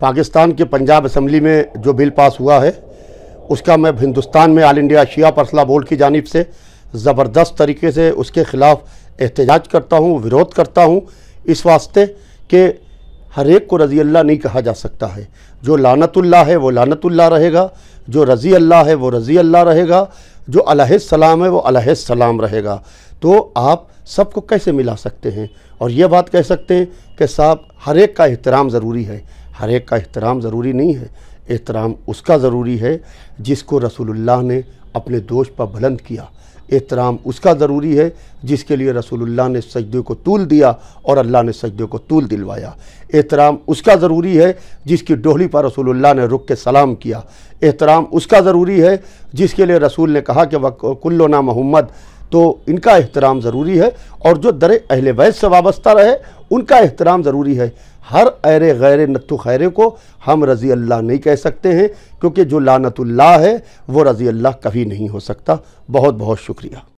पाकिस्तान के पंजाब असम्बली में जो बिल पास हुआ है उसका मैं हिंदुस्तान में आल इंडिया शिया परसला बोर्ड की जानब से ज़बरदस्त तरीके से उसके ख़िलाफ़ एहतजाज करता हूँ विरोध करता हूँ इस वास्ते कि हर एक को रज़ी अल्लाह नहीं कहा जा सकता है जो लानतुल्ला है वो लानतुल्ला रहेगा जो रज़ी अल्लाह है वो रज़ी अल्लाह रहेगा जो सलाम है वो सलाम रहेगा तो आप सबको कैसे मिला सकते हैं और ये बात कह सकते हैं कि साहब हर एक का एहतराम ज़रूरी है हर एक का एहतराम ज़रूरी नहीं है एहतराम उसका ज़रूरी है जिसको रसूलुल्लाह ने अपने दोष पर बुलंद किया एहतराम उसका ज़रूरी है जिसके लिए रसूलुल्लाह ने सजदे को तूल दिया और अल्लाह ने सजदे को तूल दिलवाया एहतराम उसका ज़रूरी है जिसकी डोली पर रसूलुल्लाह ने रुक के सलाम किया एहतराम उसका ज़रूरी है जिसके लिए रसूल ने कहा कि ना मोहम्मद तो इनका एहतराम ज़रूरी है और जो दर अहल वैस से वाबस्ता रहे उनका एहतराम ज़रूरी है हर ऐर गैर नत्थु ख़ैर को हम रज़ी अल्लाह नहीं कह सकते हैं क्योंकि जो लानतुल्ला है वो रज़ी अल्लाह कभी नहीं हो सकता बहुत बहुत शुक्रिया